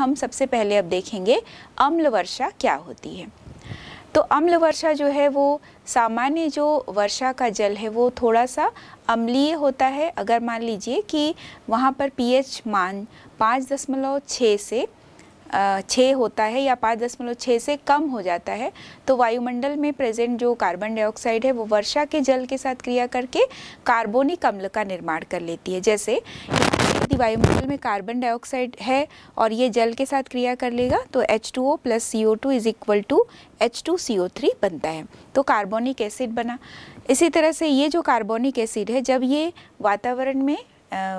हम सबसे पहले अब देखेंगे अम्ल वर्षा क्या होती है तो अम्ल वर्षा जो है वो सामान्य जो वर्षा का जल है वो थोड़ा सा अम्लीय होता है अगर मान लीजिए कि वहाँ पर पीएच मान पाँच दशमलव छः से छः होता है या पाँच दशमलव छः से कम हो जाता है तो वायुमंडल में प्रेजेंट जो कार्बन डाइऑक्साइड है वो वर्षा के जल के साथ क्रिया करके कार्बोनिक अम्ल का निर्माण कर लेती है जैसे साथ ही वायुमंडल में कार्बन डाइऑक्साइड है और ये जल के साथ क्रिया कर लेगा तो H two O plus C O two is equal to H two C O three बनता है तो कार्बोनिक एसिड बना इसी तरह से ये जो कार्बोनिक एसिड है जब ये वातावरण में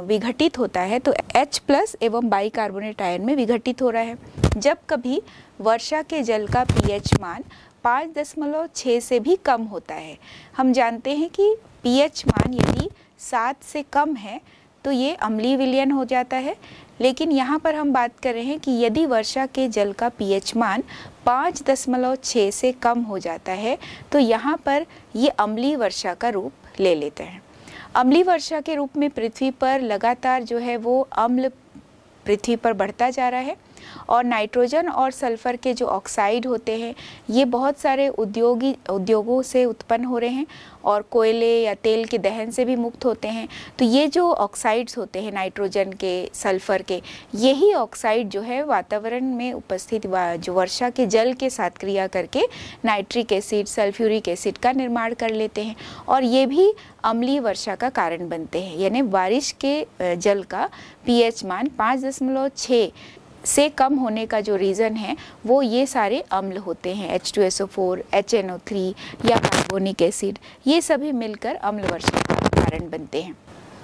विघटित होता है तो H प्लस एवं बाई कार्बोनेट आयन में विघटित हो रहा है जब कभी वर्षा के जल का pH मान पाँच दशमलव छः से भी कम होता है हम जानते हैं कि pH मान यदि सात से कम है तो ये अम्ली विलयन हो जाता है लेकिन यहाँ पर हम बात कर रहे हैं कि यदि वर्षा के जल का पीएच मान पाँच दशमलव छः से कम हो जाता है तो यहाँ पर ये अम्ली वर्षा का रूप ले लेते हैं अम्ली वर्षा के रूप में पृथ्वी पर लगातार जो है वो अम्ल पृथ्वी पर बढ़ता जा रहा है और नाइट्रोजन और सल्फ़र के जो ऑक्साइड होते हैं ये बहुत सारे उद्योगी उद्योगों से उत्पन्न हो रहे हैं और कोयले या तेल के दहन से भी मुक्त होते हैं तो ये जो ऑक्साइड्स होते हैं नाइट्रोजन के सल्फ़र के यही ऑक्साइड जो है वातावरण में उपस्थित वा जो वर्षा के जल के साथ क्रिया करके नाइट्रिक एसिड सल्फ्यूरिक एसिड का निर्माण कर लेते हैं और ये भी अम्लीय वर्षा का कारण बनते हैं यानी बारिश के जल का पीएच मान पाँच दशमलव छः से कम होने का जो रीज़न है वो ये सारे अम्ल होते हैं H two S O four H N O three या कार्बोनिक एसिड ये सभी मिलकर अम्ल वर्षा का कारण बनते हैं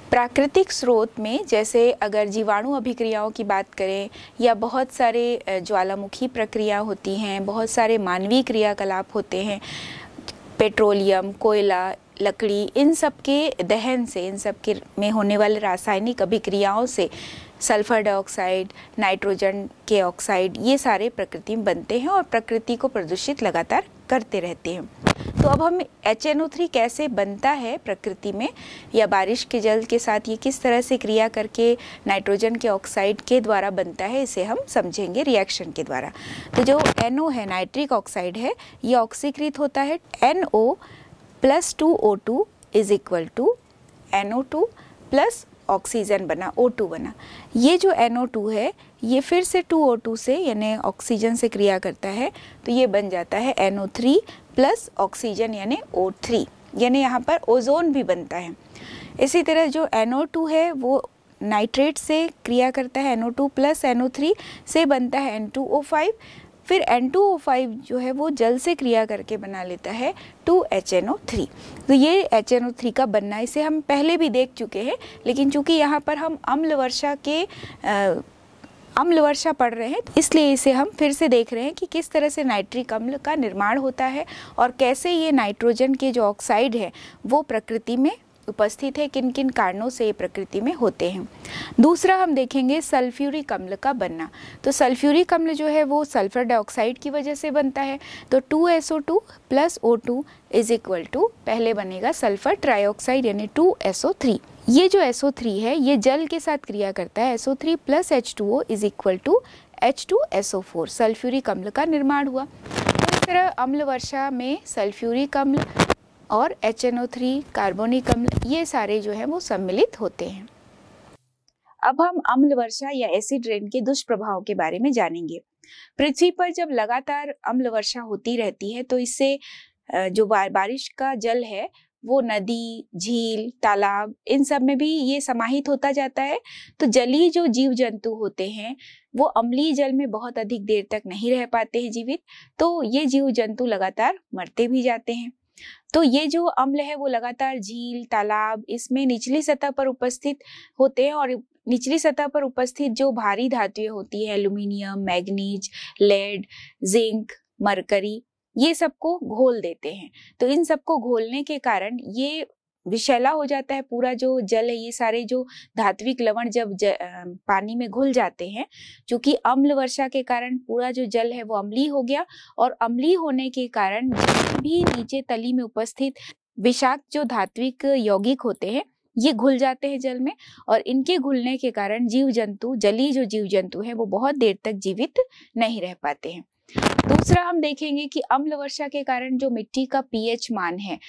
प्राकृतिक स्रोत में जैसे अगर जीवाणु अभिक्रियाओं की बात करें या बहुत सारे ज्वालामुखी प्रक्रिया होती हैं बहुत सारे मानवीय क्रियाकलाप होते हैं पेट्रोलियम कोयला लकड़ी इन सब के दहन से इन सब के में होने वाले रासायनिक अभिक्रियाओं से सल्फ़र डाइऑक्साइड नाइट्रोजन के ऑक्साइड ये सारे प्रकृति में बनते हैं और प्रकृति को प्रदूषित लगातार करते रहते हैं तो अब हम एच कैसे बनता है प्रकृति में या बारिश के जल के साथ ये किस तरह से क्रिया करके नाइट्रोजन के ऑक्साइड के द्वारा बनता है इसे हम समझेंगे रिएक्शन के द्वारा तो जो NO है नाइट्रिक ऑक्साइड है ये ऑक्सीकृत होता है N O plus two O two is equal to N O two plus oxygen बना O2 बना ये जो NO2 है ये फिर से 2O2 से यानी ऑक्सीजन से क्रिया करता है तो ये बन जाता है NO3 प्लस ऑक्सीजन यानी O3 यानी यहाँ पर ओजोन भी बनता है इसी तरह जो NO2 है वो नाइट्रेट से क्रिया करता है NO2 प्लस NO3 से बनता है N2O5 फिर N2O5 जो है वो जल से क्रिया करके बना लेता है टू एच तो ये एच का बनना इसे हम पहले भी देख चुके हैं लेकिन चूँकि यहाँ पर हम अम्ल वर्षा के आ, अम्ल वर्षा पढ़ रहे हैं इसलिए इसे हम फिर से देख रहे हैं कि किस तरह से नाइट्रिक अम्ल का निर्माण होता है और कैसे ये नाइट्रोजन के जो ऑक्साइड है वो प्रकृति में उपस्थित है किन किन कारणों से ये प्रकृति में होते हैं दूसरा हम देखेंगे सल्फ्यूरिक अम्ल का बनना तो सल्फ्यूरिक अम्ल जो है वो सल्फर डाइऑक्साइड की वजह से बनता है तो two S O two plus O two is equal to पहले बनेगा सल्फर ट्राईऑक्साइड यानी टू एस ओ थ्री ये जो एस ओ थ्री है ये जल के साथ क्रिया करता है S O three plus H two O is equal to H two S O four sulphuric अम्ल का निर्माण हुआ इस तरह अम्ल वर्षा में सल्फ्यूरिक अम्ल और H N O three carbonic अम्ल ये सारे जो है वो सम्मिलित होते हैं अब हम अम्ल वर्षा या एसिड रेन के दुष्प्रभाव के बारे में जानेंगे पृथ्वी पर जब लगातार अम्ल वर्षा होती रहती है तो इससे जो बारिश का जल है वो नदी झील तालाब इन सब में भी ये समाहित होता जाता है तो जलीय जो जीव जंतु होते हैं वो अम्लीय जल में बहुत अधिक देर तक नहीं रह पाते हैं जीवित तो ये जीव जंतु लगातार मरते भी जाते हैं तो ये जो अम्ल है वो लगातार झील तालाब इसमें निचली सतह पर उपस्थित होते हैं और निचली सतह पर उपस्थित जो भारी धातुएं होती है aluminium manganese lead zinc mercury ये सबको घोल देते हैं तो इन सबको घोलने के कारण ये विशैला हो जाता है पूरा जो जल है ये सारे जो धात्विक लवण जब ज, पानी में घुल जाते हैं क्योंकि अम्ल वर्षा के कारण पूरा जो जल है वो अम्लीय हो गया और अम्लीय होने के कारण भी नीचे तली में उपस्थित विषाक्त जो धात्विक यौगिक होते हैं ये घुल जाते हैं जल में और इनके घुलने के कारण जीव जंतु जलीय जो जीव जंतु है वो बहुत देर तक जीवित नहीं रह पाते हैं दूसरा हम देखेंगे कि अम्ल वर्षा के कारण जो मिट्टी का पीएच मान है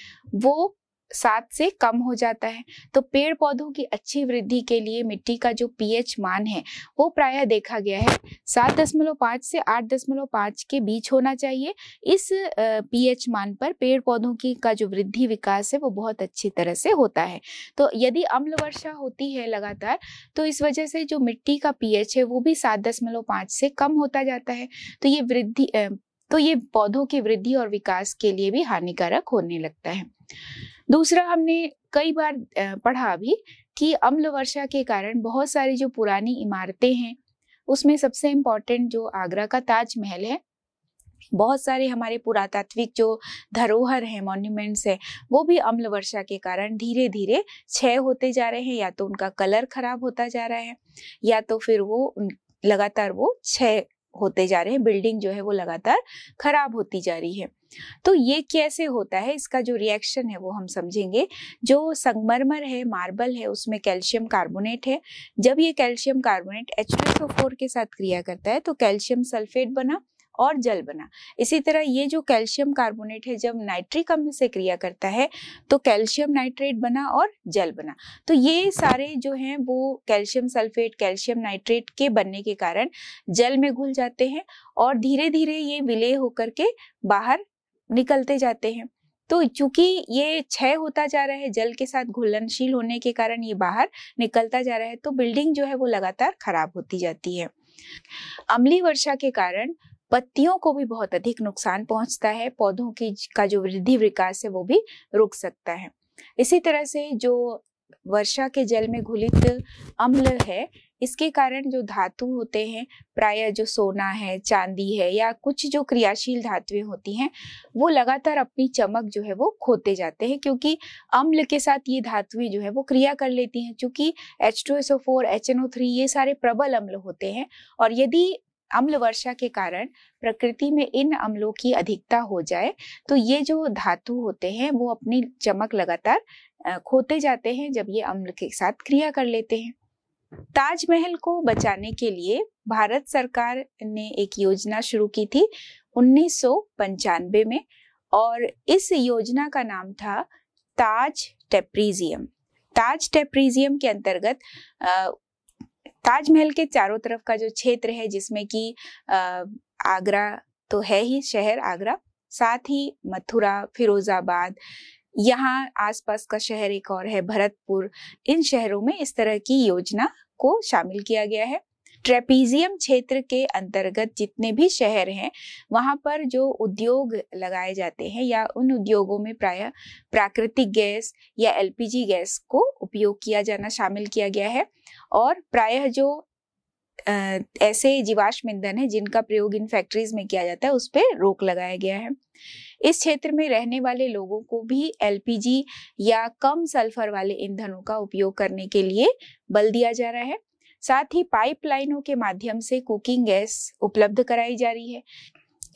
वो सात से कम हो जाता है तो पेड़ पौधों की अच्छी वृद्धि के लिए मिट्टी का जो पीएच मान है वो प्रायः देखा गया है सात दशमलव पाँच से आठ दशमलव पाँच के बीच होना चाहिए इस पीएच मान पर पेड़ पौधों की का जो वृद्धि विकास है वो बहुत अच्छी तरह से होता है तो यदि अम्ल वर्षा होती है लगातार तो इस वजह से जो मिट्टी का पीएच है वो भी सात दशमलव से कम होता जाता है तो ये वृद्धि तो ये पौधों की वृद्धि और विकास के लिए भी हानिकारक होने लगता है दूसरा हमने कई बार पढ़ा अभी कि अम्ल वर्षा के कारण बहुत सारी जो पुरानी इमारतें हैं उसमें सबसे इम्पोर्टेंट जो आगरा का ताजमहल है बहुत सारे हमारे पुरातात्विक जो धरोहर हैं मॉन्यूमेंट्स हैं वो भी अम्ल वर्षा के कारण धीरे धीरे क्षय होते जा रहे हैं या तो उनका कलर खराब होता जा रहा है या तो फिर वो लगातार वो क्षय होते जा रहे हैं बिल्डिंग जो है वो लगातार खराब होती जा रही है तो ये कैसे होता है इसका जो रिएक्शन है वो हम समझेंगे जो संगमरमर है मार्बल है उसमें कैल्शियम कार्बोनेट है जब ये कैल्शियम कार्बोनेट एच के साथ क्रिया करता है तो कैल्शियम सल्फेट बना और जल बना इसी तरह ये जो कैल्शियम कार्बोनेट है जब नाइट्रिक अम्ल से क्रिया करता है तो कैल्शियम नाइट्रेट बना और जल बना तो ये सारे जो हैं वो कैल्शियम सल्फेट कैल्शियम नाइट्रेट के बनने के कारण जल में घुल जाते हैं और धीरे धीरे ये विलय होकर के बाहर निकलते जाते हैं तो चूंकि ये क्षय होता जा रहा है जल के साथ घुलनशील होने के कारण ये बाहर निकलता जा रहा है तो बिल्डिंग जो है वो लगातार खराब होती जाती है अमली वर्षा के कारण पत्तियों को भी बहुत अधिक नुकसान पहुंचता है पौधों की का जो वृद्धि विकास है वो भी रुक सकता है इसी तरह से जो वर्षा के जल में घुलित अम्ल है इसके कारण जो धातु होते हैं प्रायः जो सोना है चांदी है या कुछ जो क्रियाशील धातुएं होती हैं वो लगातार अपनी चमक जो है वो खोते जाते हैं क्योंकि अम्ल के साथ ये धातुएं जो है वो क्रिया कर लेती हैं क्योंकि H two four H N O three ये सारे प्रबल अम्ल होते हैं और यदि अम्ल वर्षा के कारण प्रकृति में इन अम्लों की अधिकता हो जाए तो ये जो धातु होते हैं वो अपनी चमक लगातार खोते जाते हैं जब ये अम्ल के साथ क्रिया कर लेते हैं ताजमहल को बचाने के लिए भारत सरकार ने एक योजना शुरू की थी उन्नीस में और इस योजना का नाम था ताज टेप्रीजियम ताज टेप्रीजियम के अंतर्गत ताजमहल के चारों तरफ का जो क्षेत्र है जिसमें कि आगरा तो है ही शहर आगरा साथ ही मथुरा फिरोजाबाद यहाँ आसपास का शहर एक और है भरतपुर इन शहरों में इस तरह की योजना को शामिल किया गया है ट्रेपीजियम क्षेत्र के अंतर्गत जितने भी शहर हैं वहाँ पर जो उद्योग लगाए जाते हैं या उन उद्योगों में प्राय प्राकृतिक गैस या एलपीजी गैस को उपयोग किया जाना शामिल किया गया है और प्रायः जो ऐसे जीवाश्म ईंधन है जिनका प्रयोग इन फैक्ट्रीज में किया जाता है उस पर रोक लगाया गया है इस क्षेत्र में रहने वाले लोगों को भी एलपीजी या कम सल्फर वाले ईंधनों का उपयोग करने के लिए बल दिया जा रहा है साथ ही पाइपलाइनों के माध्यम से कुकिंग गैस उपलब्ध कराई जा रही है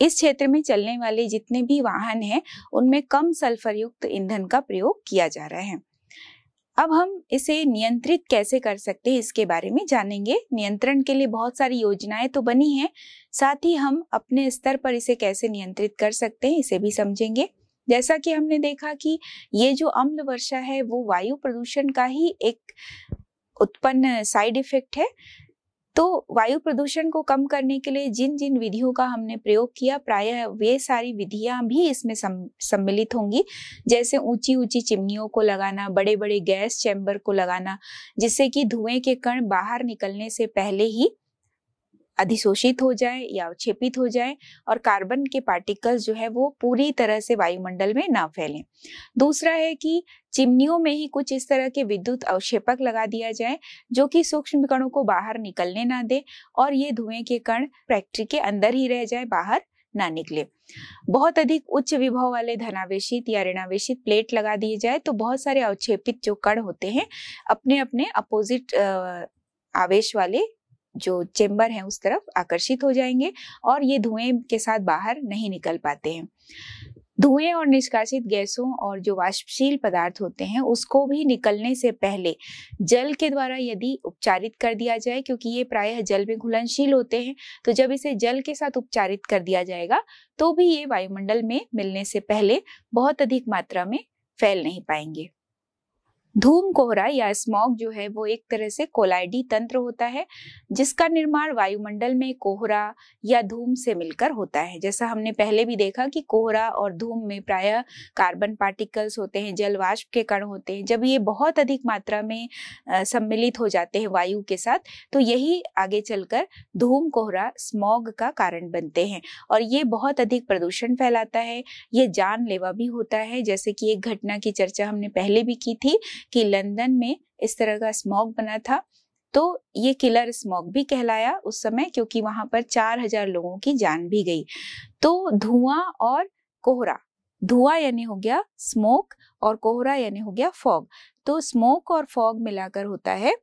इस क्षेत्र में चलने वाले जितने भी वाहन हैं उनमें कम सल्फर युक्त ईंधन का प्रयोग किया जा रहा है अब हम इसे नियंत्रित कैसे कर सकते हैं इसके बारे में जानेंगे नियंत्रण के लिए बहुत सारी योजनाएं तो बनी हैं साथ ही हम अपने स्तर पर इसे कैसे नियंत्रित कर सकते हैं इसे भी समझेंगे जैसा कि हमने देखा कि ये जो अम्ल वर्षा है वो वायु प्रदूषण का ही एक उत्पन्न साइड इफेक्ट है तो वायु प्रदूषण को कम करने के लिए जिन जिन विधियों का हमने प्रयोग किया प्रायः वे सारी विधियां भी इसमें सम्मिलित होंगी जैसे ऊंची ऊंची चिमनियों को लगाना बड़े बड़े गैस चैम्बर को लगाना जिससे कि धुएं के कण बाहर निकलने से पहले ही अधिशोषित हो जाए या क्षेपित हो जाए और कार्बन के पार्टिकल्स जो है वो पूरी तरह से वायुमंडल में ना फैलें दूसरा है कि चिमनियों में ही कुछ इस तरह के विद्युत अवक्षेपक लगा दिया जाए जो कि सूक्ष्म कणों को बाहर निकलने ना दे और ये धुएं के कण फैक्ट्री के अंदर ही रह जाए बाहर ना निकले बहुत अधिक उच्च विभव वाले धनावेशित या ऋणावेशित प्लेट लगा दिए जाए तो बहुत सारे अवक्षेपित जो कण होते हैं अपने अपने अपोजिट आवेश वाले जो चेम्बर हैं उस तरफ आकर्षित हो जाएंगे और ये धुएं के साथ बाहर नहीं निकल पाते हैं धुएं और निष्कासित गैसों और जो वाष्पशील पदार्थ होते हैं उसको भी निकलने से पहले जल के द्वारा यदि उपचारित कर दिया जाए क्योंकि ये प्रायः जल में घुलनशील होते हैं तो जब इसे जल के साथ उपचारित कर दिया जाएगा तो भी ये वायुमंडल में मिलने से पहले बहुत अधिक मात्रा में फैल नहीं पाएंगे धूम कोहरा या स्मॉग जो है वो एक तरह से कोलाइडी तंत्र होता है जिसका निर्माण वायुमंडल में कोहरा या धूम से मिलकर होता है जैसा हमने पहले भी देखा कि कोहरा और धूम में प्रायः कार्बन पार्टिकल्स होते हैं जल वाष्प के कण होते हैं जब ये बहुत अधिक मात्रा में सम्मिलित हो जाते हैं वायु के साथ तो यही आगे चलकर धूम कोहरा स्मॉग का कारण बनते हैं और ये बहुत अधिक प्रदूषण फैलाता है ये जानलेवा भी होता है जैसे कि एक घटना की चर्चा हमने पहले भी की थी कि लंदन में इस तरह का स्मॉग बना था तो ये किलर स्मॉग भी कहलाया उस समय क्योंकि वहां पर चार हजार लोगों की जान भी गई तो धुआं और कोहरा धुआं यानी हो गया स्मोक और कोहरा यानी हो गया फॉग तो स्मोक और फॉग मिलाकर होता है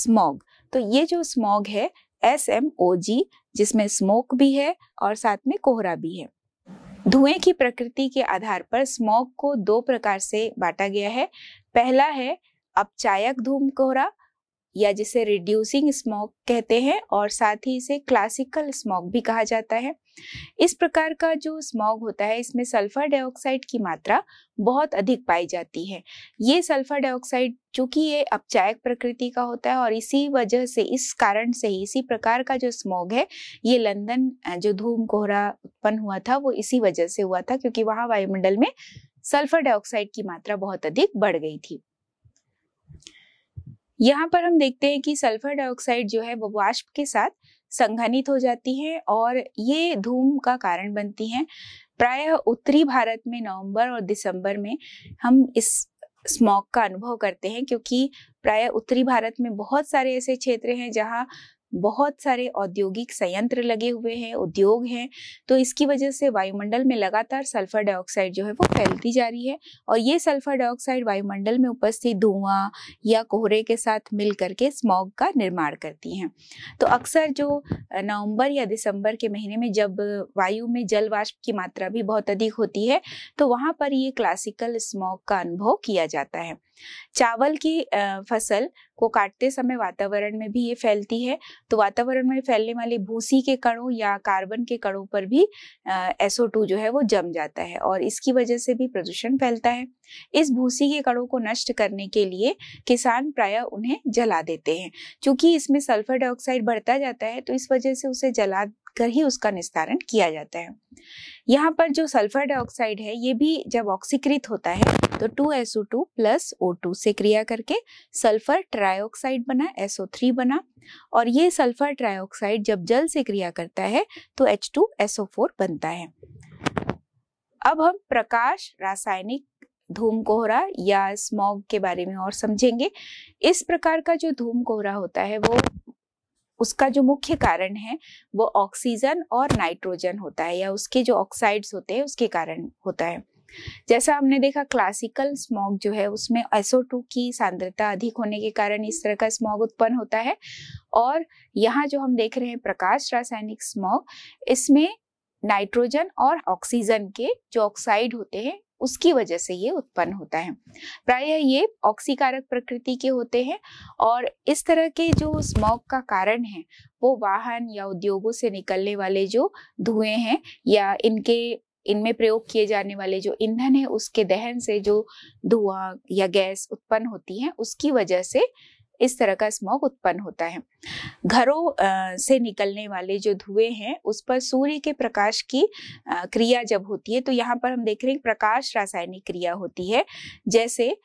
स्मॉग तो ये जो स्मॉग है एस एम ओ जी जिसमें स्मोक भी है और साथ में कोहरा भी है धुएं की प्रकृति के आधार पर स्मॉग को दो प्रकार से बांटा गया है पहला है अपचायक धूम कोहरा या जिसे रिड्यूसिंग स्मॉग कहते हैं और साथ ही इसे क्लासिकल स्मॉग भी कहा जाता है इस प्रकार का जो स्मॉग होता है इसमें सल्फर डाइऑक्साइड की मात्रा बहुत अधिक पाई जाती है ये सल्फर डाइऑक्साइड चूंकि ये अपचायक प्रकृति का होता है और इसी वजह से इस कारण से ही इसी प्रकार का जो स्मॉग है ये लंदन जो धूम कोहरा उत्पन्न हुआ था वो इसी वजह से हुआ था क्योंकि वहाँ वायुमंडल में सल्फर डाइऑक्साइड की मात्रा बहुत अधिक बढ़ गई थी यहाँ पर हम देखते हैं कि सल्फर डाइऑक्साइड जो है वो वाष्प के साथ संघनित हो जाती है और ये धूम का कारण बनती है प्रायः उत्तरी भारत में नवंबर और दिसंबर में हम इस स्मॉग का अनुभव करते हैं क्योंकि प्रायः उत्तरी भारत में बहुत सारे ऐसे क्षेत्र हैं जहाँ बहुत सारे औद्योगिक संयंत्र लगे हुए हैं उद्योग हैं तो इसकी वजह से वायुमंडल में लगातार सल्फर डाइऑक्साइड जो है वो फैलती जा रही है और ये सल्फर डाइऑक्साइड वायुमंडल में उपस्थित धुआं या कोहरे के साथ मिल करके स्मॉग का निर्माण करती हैं तो अक्सर जो नवंबर या दिसंबर के महीने में जब वायु में जल वाष्प की मात्रा भी बहुत अधिक होती है तो वहाँ पर ये क्लासिकल स्मॉग का अनुभव किया जाता है चावल की फसल को काटते समय वातावरण में भी ये फैलती है तो वातावरण में फैलने वाले भूसी के कणों या कार्बन के कणों पर भी एसओ टू जो है वो जम जाता है और इसकी वजह से भी प्रदूषण फैलता है इस भूसी के कणों को नष्ट करने के लिए किसान प्राय उन्हें जला देते हैं क्योंकि इसमें सल्फर डाइऑक्साइड बढ़ता जाता है तो इस वजह से उसे जला कर ही उसका निस्तारण किया जाता है यहाँ पर जो सल्फर डाइऑक्साइड है ये भी जब ऑक्सीकृत होता है तो 2SO2 प्लस O2 से क्रिया करके सल्फर ट्राइऑक्साइड बना SO3 बना और ये सल्फर ट्राइऑक्साइड जब जल से क्रिया करता है तो H2SO4 बनता है अब हम प्रकाश रासायनिक धूम कोहरा या स्मॉग के बारे में और समझेंगे इस प्रकार का जो धूम कोहरा होता है वो उसका जो मुख्य कारण है वो ऑक्सीजन और नाइट्रोजन होता है या उसके जो ऑक्साइड्स होते हैं उसके कारण होता है जैसा हमने देखा क्लासिकल स्मॉग जो है उसमें टू की सांद्रता अधिक होने के कारण इस तरह का स्मॉग उत्पन्न होता है और यहाँ जो हम देख रहे हैं प्रकाश रासायनिक स्मॉग इसमें नाइट्रोजन और ऑक्सीजन के जो ऑक्साइड होते हैं उसकी वजह से ये उत्पन्न होता है प्रायः ये ऑक्सीकारक प्रकृति के होते हैं और इस तरह के जो स्मॉग का कारण है वो वाहन या उद्योगों से निकलने वाले जो धुएं हैं या इनके इनमें प्रयोग किए जाने वाले जो ईंधन है उसके दहन से जो धुआं या गैस उत्पन्न होती है उसकी वजह से इस तरह का स्मॉग उत्पन्न होता है घरों से निकलने वाले जो धुएं हैं उस पर सूर्य के प्रकाश की क्रिया जब होती है तो यहाँ पर हम देख रहे हैं प्रकाश रासायनिक क्रिया होती है जैसे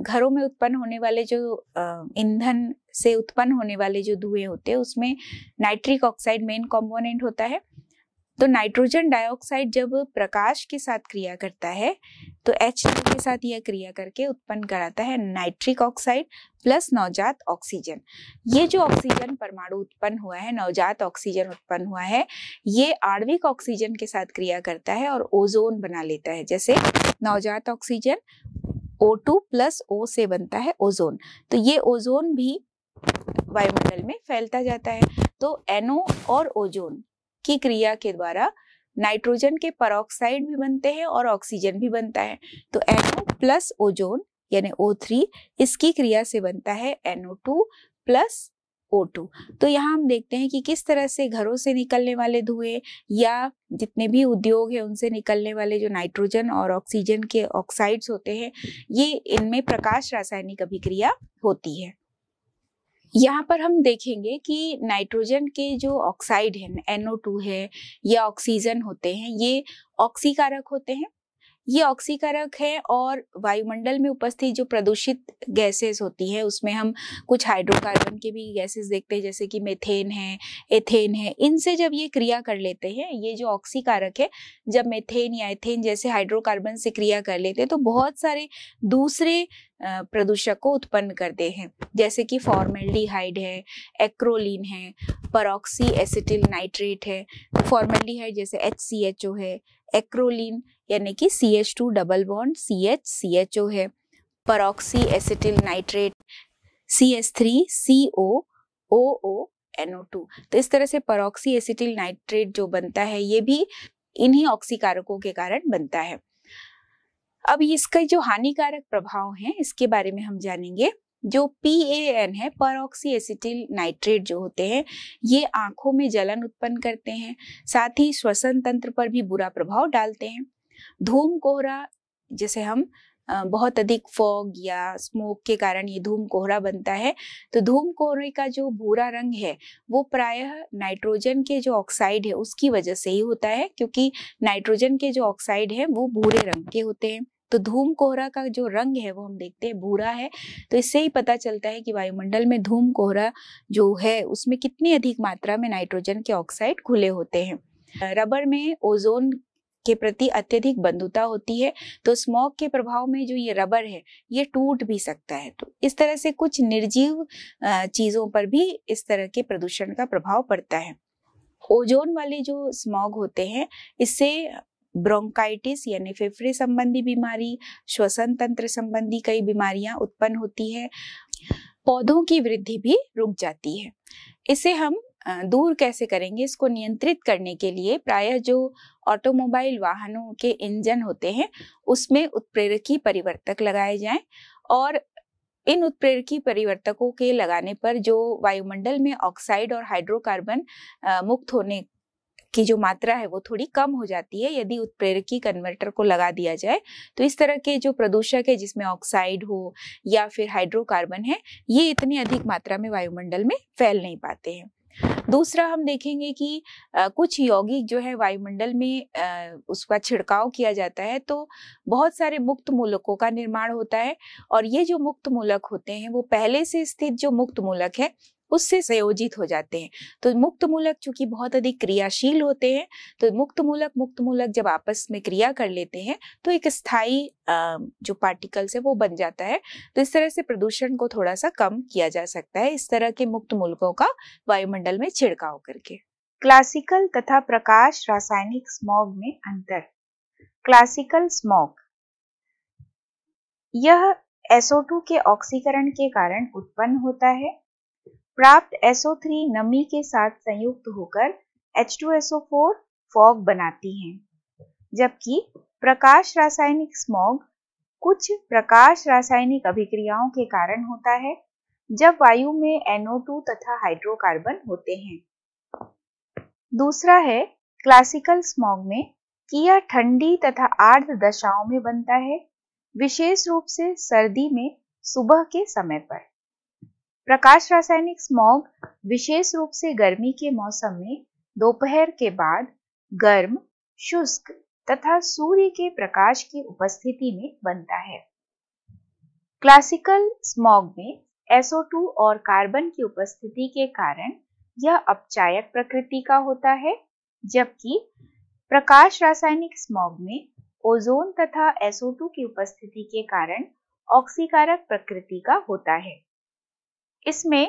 घरों में उत्पन्न होने वाले जो ईंधन से उत्पन्न होने वाले जो धुएं होते हैं उसमें नाइट्रिक ऑक्साइड मेन कॉम्पोनेंट होता है तो नाइट्रोजन डाइऑक्साइड जब प्रकाश के साथ क्रिया करता है तो एच के साथ यह क्रिया करके उत्पन्न कराता है नाइट्रिक ऑक्साइड प्लस नवजात ऑक्सीजन ये जो ऑक्सीजन परमाणु उत्पन्न हुआ है नवजात ऑक्सीजन उत्पन्न हुआ है ये आणविक ऑक्सीजन के साथ क्रिया करता है और ओजोन बना लेता है जैसे नवजात ऑक्सीजन O2 प्लस O से बनता है ओजोन तो ये ओजोन भी वायुमंडल में फैलता जाता है तो एनओ और ओजोन की क्रिया के द्वारा नाइट्रोजन के परऑक्साइड भी बनते हैं और ऑक्सीजन भी बनता है तो एनओ प्लस ओजोन यानी ओ थ्री इसकी क्रिया से बनता है NO two plus O two तो यहाँ हम देखते हैं कि किस तरह से घरों से निकलने वाले धुएं या जितने भी उद्योग है उनसे निकलने वाले जो नाइट्रोजन और ऑक्सीजन के ऑक्साइड्स होते हैं ये इनमें प्रकाश रासायनिक अभिक्रिया होती है यहाँ पर हम देखेंगे कि नाइट्रोजन के जो ऑक्साइड एनओ टू है या ऑक्सीजन होते हैं ये ऑक्सीकारक होते हैं ये ऑक्सीकारक है और वायुमंडल में उपस्थित जो प्रदूषित गैसेस होती है उसमें हम कुछ हाइड्रोकार्बन के भी गैसेस देखते हैं जैसे कि मेथेन है एथेन है इनसे जब ये क्रिया कर लेते हैं ये जो ऑक्सीकारक है जब मेथेन या एथेन जैसे हाइड्रोकार्बन से क्रिया कर लेते हैं तो बहुत सारे दूसरे प्रदूषक को उत्पन्न करते हैं जैसे कि फॉर्मेल्डिहाइड है एक्रोलिन है परॉक्सी एसिटिल नाइट्रेट है फॉर्मेल्डिहाइड जैसे एच है एक्रोलिन यानी कि C H two double bond C H C H O है peroxy acetyl nitrate C S three C O O O NO two तो इस तरह से परोक्सी एसिटिल नाइट्रेट जो बनता है ये भी इन्हीं ऑक्सीकारकों के कारण बनता है अब इसका जो हानिकारक प्रभाव है इसके बारे में हम जानेंगे जो पी ए एन है परोक्सी एसिटिल नाइट्रेट जो होते हैं ये आंखों में जलन उत्पन्न करते हैं साथ ही श्वसन तंत्र पर भी बुरा प्रभाव डालते हैं धूम कोहरा जैसे हम बहुत अधिक फॉग या स्मोक के कारण ये धूम कोहरा बनता है तो धूम कोहरे का जो भूरा रंग है वो प्रायः नाइट्रोजन के जो ऑक्साइड है उसकी वजह से ही होता है क्योंकि नाइट्रोजन के जो ऑक्साइड है वो भूरे रंग के होते हैं तो धूम कोहरा का जो रंग है वो हम देखते हैं भूरा है तो इससे ही पता चलता है कि वायुमंडल में धूम कोहरा जो है उसमें कितनी अधिक मात्रा में नाइट्रोजन के ऑक्साइड खुले होते हैं रबर में ओजोन के प्रति अत्यधिक बंधुता होती है तो स्मॉग के प्रभाव में जो ये रबर है ये टूट भी सकता है तो इस तरह से कुछ निर्जीव चीज़ों पर भी इस तरह के प्रदूषण का प्रभाव पड़ता है ओजोन वाले जो स्मॉग होते हैं इससे ब्रोंकाइटिस यानी फेफड़े संबंधी बीमारी श्वसन तंत्र संबंधी कई बीमारियां उत्पन्न होती है पौधों की वृद्धि भी रुक जाती है इसे हम दूर कैसे करेंगे इसको नियंत्रित करने के लिए प्रायः जो ऑटोमोबाइल वाहनों के इंजन होते हैं उसमें उत्प्रेरकी परिवर्तक लगाए जाएं और इन उत्प्रेरकी परिवर्तकों के लगाने पर जो वायुमंडल में ऑक्साइड और हाइड्रोकार्बन मुक्त होने की जो मात्रा है वो थोड़ी कम हो जाती है यदि उत्प्रेरकी कन्वर्टर को लगा दिया जाए तो इस तरह के जो प्रदूषक है जिसमें ऑक्साइड हो या फिर हाइड्रोकार्बन है ये इतनी अधिक मात्रा में वायुमंडल में फैल नहीं पाते हैं दूसरा हम देखेंगे कि आ, कुछ यौगिक जो है वायुमंडल में आ, उसका छिड़काव किया जाता है तो बहुत सारे मुक्त मूलकों का निर्माण होता है और ये जो मुक्त मूलक होते हैं वो पहले से स्थित जो मुक्त मूलक है उससे संयोजित हो जाते हैं तो मुक्त मूलक चूंकि बहुत अधिक क्रियाशील होते हैं तो मुक्त मूलक मुक्त मूलक जब आपस में क्रिया कर लेते हैं तो एक स्थायी जो पार्टिकल्स है वो बन जाता है तो इस तरह से प्रदूषण को थोड़ा सा कम किया जा सकता है इस तरह के मुक्त मूलकों का वायुमंडल में छिड़काव करके क्लासिकल तथा प्रकाश रासायनिक स्मॉग में अंतर क्लासिकल स्मॉग यह SO2 के ऑक्सीकरण के कारण उत्पन्न होता है प्राप्त SO3 नमी के साथ संयुक्त होकर H2SO4 फॉग बनाती हैं जबकि प्रकाश रासायनिक स्मॉग कुछ प्रकाश रासायनिक अभिक्रियाओं के कारण होता है जब वायु में NO2 तथा हाइड्रोकार्बन होते हैं दूसरा है क्लासिकल स्मॉग में किया ठंडी तथा आर्द्र दशाओं में बनता है विशेष रूप से सर्दी में सुबह के समय पर प्रकाश रासायनिक स्मॉग विशेष रूप से गर्मी के मौसम में दोपहर के बाद गर्म शुष्क तथा सूर्य के प्रकाश की उपस्थिति में बनता है क्लासिकल स्मॉग में SO2 और कार्बन की उपस्थिति के कारण यह अपचायक प्रकृति का होता है जबकि प्रकाश रासायनिक स्मॉग में ओजोन तथा SO2 की उपस्थिति के कारण ऑक्सीकारक प्रकृति का होता है इसमें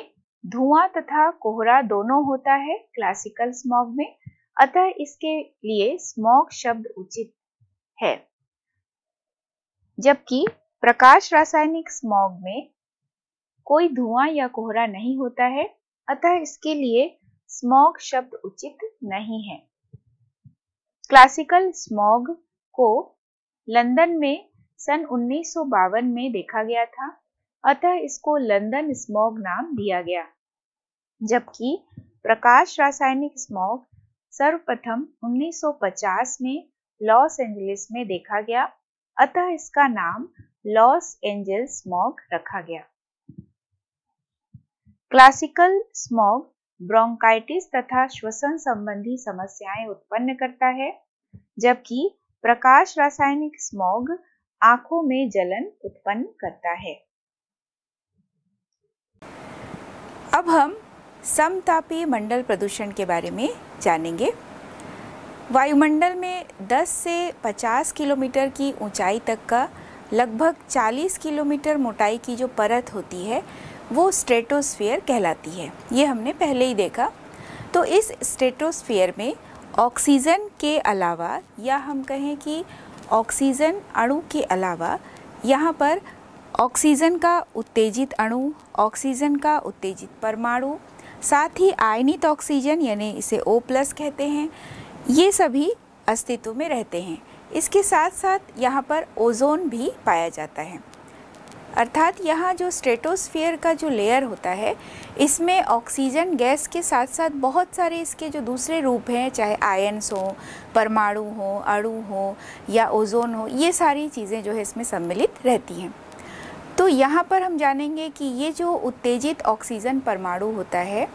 धुआं तथा कोहरा दोनों होता है क्लासिकल स्मॉग में अतः इसके लिए स्मॉग शब्द उचित है जबकि प्रकाश रासायनिक स्मॉग में कोई धुआं या कोहरा नहीं होता है अतः इसके लिए स्मॉग शब्द उचित नहीं है क्लासिकल स्मॉग को लंदन में सन उन्नीस में देखा गया था अतः इसको लंदन स्मॉग नाम दिया गया जबकि प्रकाश रासायनिक स्मॉग सर्वप्रथम 1950 में लॉस एंजलिस में देखा गया अतः इसका नाम लॉस एंजल स्मॉग रखा गया क्लासिकल स्मॉग ब्रोंकाइटिस तथा श्वसन संबंधी समस्याएं उत्पन्न करता है जबकि प्रकाश रासायनिक स्मॉग आंखों में जलन उत्पन्न करता है अब हम समतापी मंडल प्रदूषण के बारे में जानेंगे वायुमंडल में 10 से 50 किलोमीटर की ऊंचाई तक का लगभग 40 किलोमीटर मोटाई की जो परत होती है वो स्ट्रेटोस्फीयर कहलाती है ये हमने पहले ही देखा तो इस स्ट्रेटोस्फीयर में ऑक्सीजन के अलावा या हम कहें कि ऑक्सीजन अणु के अलावा यहाँ पर ऑक्सीजन का उत्तेजित अणु ऑक्सीजन का उत्तेजित परमाणु साथ ही आयनित ऑक्सीजन यानी इसे ओ प्लस कहते हैं ये सभी अस्तित्व में रहते हैं इसके साथ साथ यहाँ पर ओजोन भी पाया जाता है अर्थात यहाँ जो स्ट्रेटोस्फीयर का जो लेयर होता है इसमें ऑक्सीजन गैस के साथ साथ बहुत सारे इसके जो दूसरे रूप हैं चाहे आयन्स हों परमाणु हों अणु हों या ओजोन हो ये सारी चीज़ें जो है इसमें सम्मिलित रहती हैं तो यहाँ पर हम जानेंगे कि ये जो उत्तेजित ऑक्सीजन परमाणु होता है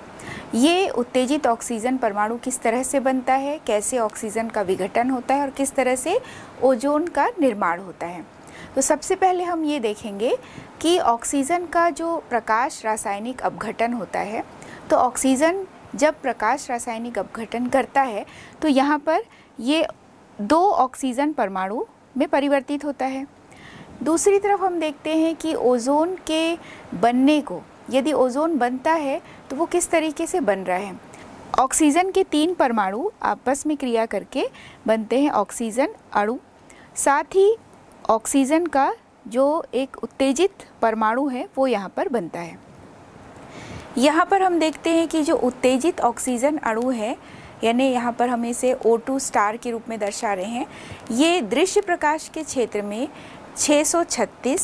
ये उत्तेजित ऑक्सीजन परमाणु किस तरह से बनता है कैसे ऑक्सीजन का विघटन होता है और किस तरह से ओजोन का निर्माण होता है तो सबसे पहले हम ये देखेंगे कि ऑक्सीजन का जो प्रकाश रासायनिक अपघटन होता है तो ऑक्सीजन जब प्रकाश रासायनिक अपघटन करता है तो यहाँ पर ये दो ऑक्सीजन परमाणु में परिवर्तित होता है दूसरी तरफ हम देखते हैं कि ओज़ोन के बनने को यदि ओज़ोन बनता है तो वो किस तरीके से बन रहा है ऑक्सीजन के तीन परमाणु आपस में क्रिया करके बनते हैं ऑक्सीजन अणु साथ ही ऑक्सीजन का जो एक उत्तेजित परमाणु है वो यहाँ पर बनता है यहाँ पर हम देखते हैं कि जो उत्तेजित ऑक्सीजन अणु है यानी यहाँ पर हम इसे O2 स्टार के रूप में दर्शा रहे हैं ये दृश्य प्रकाश के क्षेत्र में 636,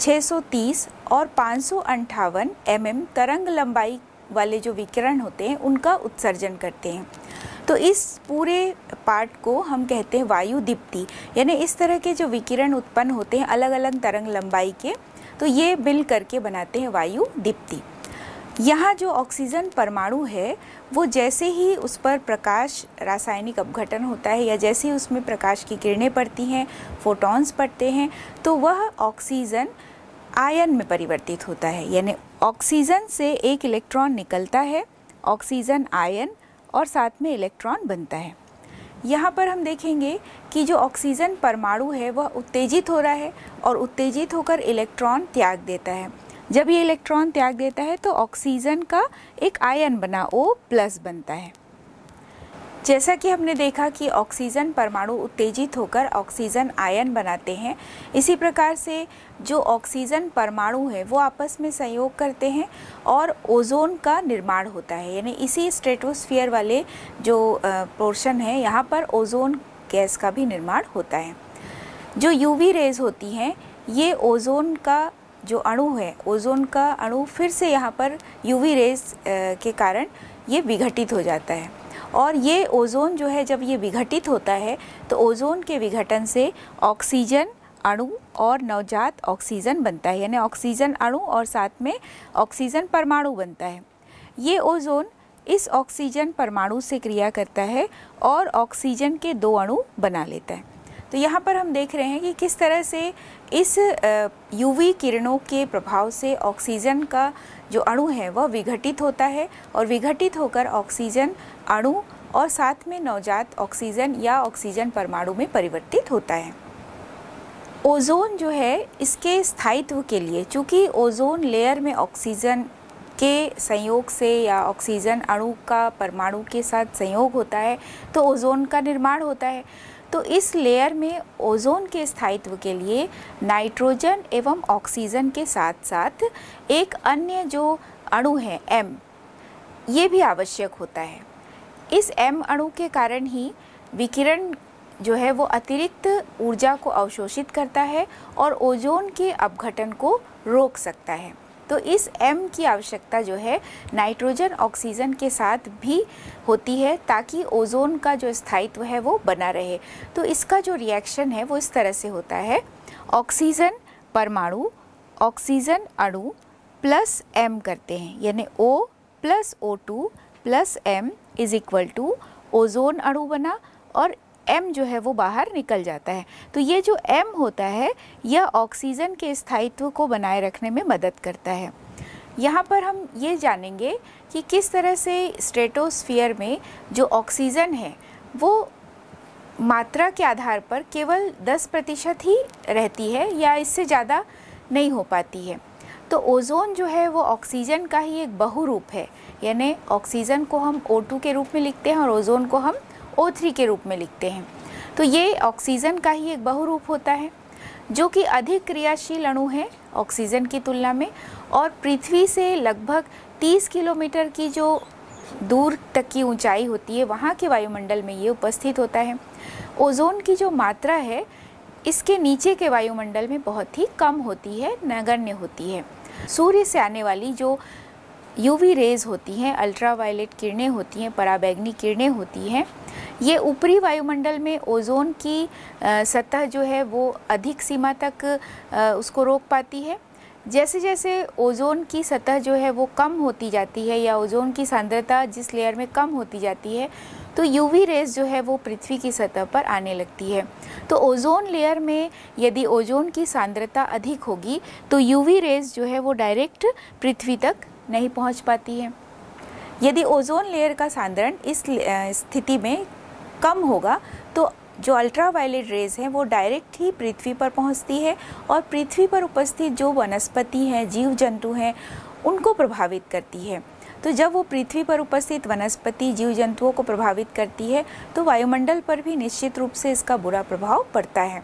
630 और पाँच सौ अंठावन एम एम तरंग लंबाई वाले जो विकिरण होते हैं उनका उत्सर्जन करते हैं तो इस पूरे पार्ट को हम कहते हैं वायु दीप्ति यानी इस तरह के जो विकिरण उत्पन्न होते हैं अलग अलग तरंग लंबाई के तो ये बिल करके बनाते हैं वायु दीप्ति यहाँ जो ऑक्सीजन परमाणु है वो जैसे ही उस पर प्रकाश रासायनिक अपघटन होता है या जैसे ही उसमें प्रकाश की किरणें पड़ती हैं फोटॉन्स पड़ते हैं तो वह ऑक्सीजन आयन में परिवर्तित होता है यानी ऑक्सीजन से एक इलेक्ट्रॉन निकलता है ऑक्सीजन आयन और साथ में इलेक्ट्रॉन बनता है यहाँ पर हम देखेंगे कि जो ऑक्सीजन परमाणु है वह उत्तेजित हो रहा है और उत्तेजित होकर इलेक्ट्रॉन त्याग देता है जब ये इलेक्ट्रॉन त्याग देता है तो ऑक्सीजन का एक आयन बना ओ प्लस बनता है जैसा कि हमने देखा कि ऑक्सीजन परमाणु उत्तेजित होकर ऑक्सीजन आयन बनाते हैं इसी प्रकार से जो ऑक्सीजन परमाणु है वो आपस में संयोग करते हैं और ओजोन का निर्माण होता है यानी इसी स्ट्रेटोस्फीयर वाले जो पोर्शन है यहाँ पर ओजोन गैस का भी निर्माण होता है जो यूवी रेज होती हैं ये ओजोन का जो अणु है ओजोन का अणु फिर से यहाँ पर यूवी रेस के कारण ये विघटित हो जाता है और ये ओजोन जो है जब ये विघटित होता है तो ओजोन के विघटन से ऑक्सीजन अणु और नवजात ऑक्सीजन बनता है यानी ऑक्सीजन अणु और साथ में ऑक्सीजन परमाणु बनता है ये ओजोन इस ऑक्सीजन परमाणु से क्रिया करता है और ऑक्सीजन के दो अणु बना लेता है तो यहाँ पर हम देख रहे हैं कि किस तरह से इस यूवी किरणों के प्रभाव से ऑक्सीजन का जो अणु है वह विघटित होता है और विघटित होकर ऑक्सीजन अणु और साथ में नवजात ऑक्सीजन या ऑक्सीजन परमाणु में परिवर्तित होता है ओजोन जो है इसके स्थायित्व के लिए चूँकि ओजोन लेयर में ऑक्सीजन के संयोग से या ऑक्सीजन अणु का परमाणु के साथ संयोग होता है तो ओजोन का निर्माण होता है तो इस लेयर में ओजोन के स्थायित्व के लिए नाइट्रोजन एवं ऑक्सीजन के साथ साथ एक अन्य जो अणु है एम ये भी आवश्यक होता है इस एम अणु के कारण ही विकिरण जो है वो अतिरिक्त ऊर्जा को अवशोषित करता है और ओजोन के अपघटन को रोक सकता है तो इस एम की आवश्यकता जो है नाइट्रोजन ऑक्सीजन के साथ भी होती है ताकि ओजोन का जो स्थायित्व है वो बना रहे तो इसका जो रिएक्शन है वो इस तरह से होता है ऑक्सीजन परमाणु ऑक्सीजन अणु प्लस एम करते हैं यानी O plus O two plus M is equal to ozone अणु बना और एम जो है वो बाहर निकल जाता है तो ये जो एम होता है यह ऑक्सीजन के स्थायित्व को बनाए रखने में मदद करता है यहाँ पर हम ये जानेंगे कि किस तरह से स्ट्रेटोस्फीयर में जो ऑक्सीजन है वो मात्रा के आधार पर केवल 10 प्रतिशत ही रहती है या इससे ज़्यादा नहीं हो पाती है तो ओजोन जो है वो ऑक्सीजन का ही एक बहुरूप है यानी ऑक्सीजन को हम O2 के रूप में लिखते हैं और ओजोन को हम O3 के रूप में लिखते हैं तो ये ऑक्सीजन का ही एक बहुरूप होता है जो कि अधिक क्रियाशील अणु है ऑक्सीजन की तुलना में और पृथ्वी से लगभग 30 किलोमीटर की जो दूर तक की ऊंचाई होती है वहाँ के वायुमंडल में ये उपस्थित होता है ओजोन की जो मात्रा है इसके नीचे के वायुमंडल में बहुत ही कम होती है नगण्य होती है सूर्य से आने वाली जो यूवी रेज होती हैं अल्ट्रावायलेट किरणें होती हैं पराबैगनी किरणें होती हैं ये ऊपरी वायुमंडल में ओजोन की सतह जो है वो अधिक सीमा तक उसको रोक पाती है जैसे जैसे ओजोन की सतह जो है वो कम होती जाती है या ओजोन की सांद्रता जिस लेयर में कम होती जाती है तो यूवी रेज जो है वो पृथ्वी की सतह पर आने लगती है तो ओजोन लेयर में यदि ओजोन की सांद्रता अधिक होगी तो यूवी रेज जो है वो डायरेक्ट पृथ्वी तक नहीं पहुंच पाती है यदि ओजोन लेयर का सांद्रण इस स्थिति में कम होगा तो जो अल्ट्रावायलेट रेज हैं वो डायरेक्ट ही पृथ्वी पर पहुंचती है और पृथ्वी पर उपस्थित जो वनस्पति हैं जीव जंतु हैं उनको प्रभावित करती है तो जब वो पृथ्वी पर उपस्थित वनस्पति जीव जंतुओं को प्रभावित करती है तो वायुमंडल पर भी निश्चित रूप से इसका बुरा प्रभाव पड़ता है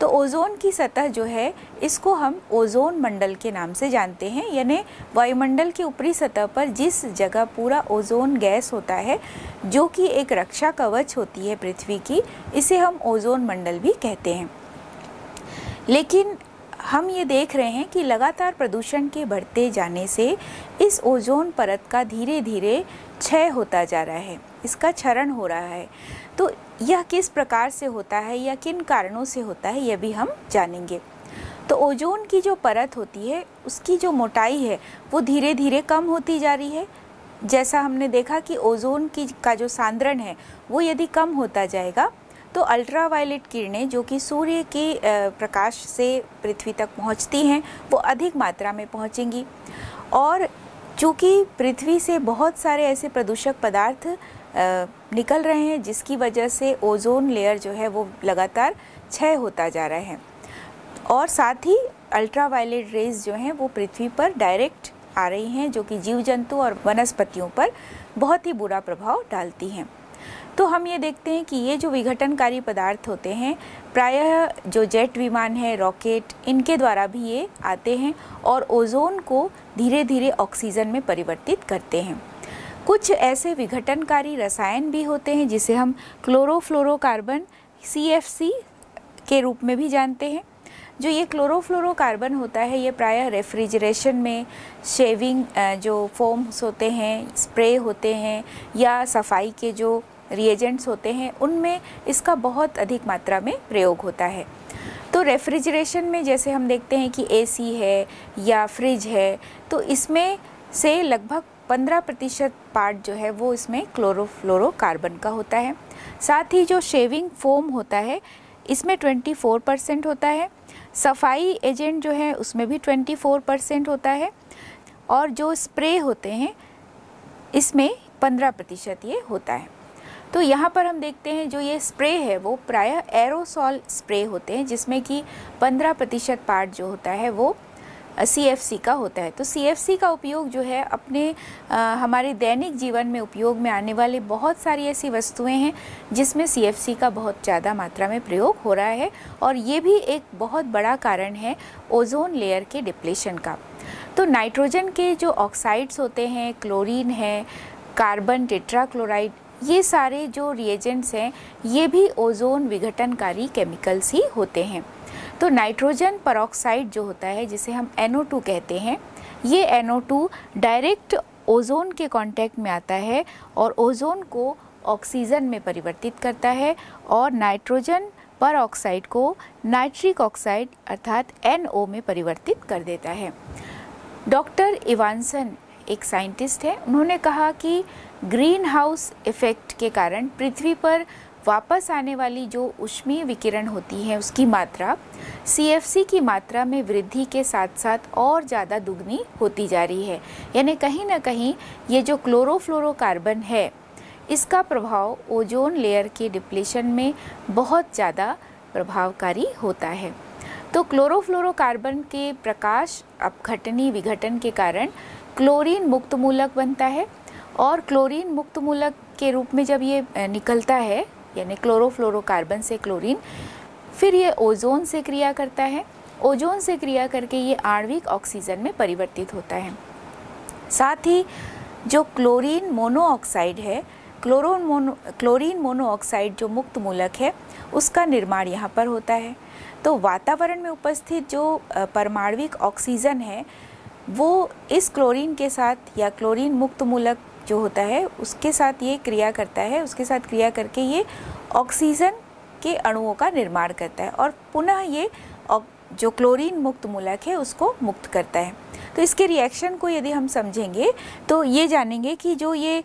तो ओज़ोन की सतह जो है इसको हम ओज़ोन मंडल के नाम से जानते हैं यानी वायुमंडल की ऊपरी सतह पर जिस जगह पूरा ओज़ोन गैस होता है जो कि एक रक्षा कवच होती है पृथ्वी की इसे हम ओज़ोन मंडल भी कहते हैं लेकिन हम ये देख रहे हैं कि लगातार प्रदूषण के बढ़ते जाने से इस ओजोन परत का धीरे धीरे क्षय होता जा रहा है इसका क्षरण हो रहा है तो यह किस प्रकार से होता है या किन कारणों से होता है यह भी हम जानेंगे तो ओजोन की जो परत होती है उसकी जो मोटाई है वो धीरे धीरे कम होती जा रही है जैसा हमने देखा कि ओजोन की का जो सांद्रण है वो यदि कम होता जाएगा तो अल्ट्रावायलेट किरणें जो कि सूर्य के प्रकाश से पृथ्वी तक पहुंचती हैं वो अधिक मात्रा में पहुंचेंगी और चूँकि पृथ्वी से बहुत सारे ऐसे प्रदूषक पदार्थ निकल रहे हैं जिसकी वजह से ओजोन लेयर जो है वो लगातार क्षय होता जा रहा है और साथ ही अल्ट्रावायलेट रेज जो हैं वो पृथ्वी पर डायरेक्ट आ रही हैं जो कि जीव जंतु और वनस्पतियों पर बहुत ही बुरा प्रभाव डालती हैं तो हम ये देखते हैं कि ये जो विघटनकारी पदार्थ होते हैं प्रायः जो जेट विमान है रॉकेट इनके द्वारा भी ये आते हैं और ओजोन को धीरे धीरे ऑक्सीजन में परिवर्तित करते हैं कुछ ऐसे विघटनकारी रसायन भी होते हैं जिसे हम क्लोरोफ्लोरोकार्बन सी के रूप में भी जानते हैं जो ये क्लोरोफ्लोरोकार्बन होता है ये प्रायः रेफ्रिजरेशन में शेविंग जो फोम्स होते हैं स्प्रे होते हैं या सफाई के जो रिएजेंट्स होते हैं उनमें इसका बहुत अधिक मात्रा में प्रयोग होता है तो रेफ्रिजरेशन में जैसे हम देखते हैं कि एसी है या फ्रिज है तो इसमें से लगभग पंद्रह प्रतिशत पार्ट जो है वो इसमें क्लोरोफ्लोरोकार्बन का होता है साथ ही जो शेविंग फोम होता है इसमें ट्वेंटी फोर परसेंट होता है सफाई एजेंट जो है उसमें भी ट्वेंटी फोर परसेंट होता है और जो स्प्रे होते हैं इसमें पंद्रह प्रतिशत ये होता है तो यहाँ पर हम देखते हैं जो ये स्प्रे है वो प्रायः एरोसॉल स्प्रे होते हैं जिसमें कि पंद्रह प्रतिशत पार्ट जो होता है वो सी का होता है तो सी का उपयोग जो है अपने आ, हमारे दैनिक जीवन में उपयोग में आने वाले बहुत सारी ऐसी वस्तुएं हैं जिसमें सी का बहुत ज़्यादा मात्रा में प्रयोग हो रहा है और ये भी एक बहुत बड़ा कारण है ओजोन लेयर के डिप्लेशन का तो नाइट्रोजन के जो ऑक्साइड्स होते हैं क्लोरीन है कार्बन टेट्राक्लोराइड ये सारे जो रिएजेंट्स हैं ये भी ओजोन विघटनकारी केमिकल्स ही होते हैं तो नाइट्रोजन परऑक्साइड जो होता है जिसे हम NO2 कहते हैं ये NO2 डायरेक्ट ओजोन के कांटेक्ट में आता है और ओजोन को ऑक्सीजन में परिवर्तित करता है और नाइट्रोजन पर ऑक्साइड को नाइट्रिक ऑक्साइड अर्थात NO में परिवर्तित कर देता है डॉक्टर इवानसन एक साइंटिस्ट है उन्होंने कहा कि ग्रीन हाउस इफ़ेक्ट के कारण पृथ्वी पर वापस आने वाली जो उष्मीय विकिरण होती है उसकी मात्रा सी की मात्रा में वृद्धि के साथ साथ और ज़्यादा दुगनी होती जा रही है यानी कहीं ना कहीं ये जो क्लोरोफ्लोरोकार्बन है इसका प्रभाव ओजोन लेयर के डिप्लेशन में बहुत ज़्यादा प्रभावकारी होता है तो क्लोरोफ्लोरोकार्बन के प्रकाश अपघटनी विघटन के कारण क्लोरीन मुक्त मूलक बनता है और क्लोरीन मुक्त मूलक के रूप में जब ये निकलता है यानी क्लोरोफ्लोरोकार्बन से क्लोरीन फिर ये ओजोन से क्रिया करता है ओजोन से क्रिया करके ये आणविक ऑक्सीजन में परिवर्तित होता है साथ ही जो क्लोरीन मोनोऑक्साइड है क्लोरोन मोनो क्लोरीन मोनोऑक्साइड जो मुक्त मूलक है उसका निर्माण यहाँ पर होता है तो वातावरण में उपस्थित जो परमाणविक ऑक्सीजन है वो इस क्लोरीन के साथ या क्लोरीन मुक्त मूलक जो होता है उसके साथ ये क्रिया करता है उसके साथ क्रिया करके ये ऑक्सीजन के अणुओं का निर्माण करता है और पुनः ये जो क्लोरीन मुक्त मूलक है उसको मुक्त करता है तो इसके रिएक्शन को यदि हम समझेंगे तो ये जानेंगे कि जो ये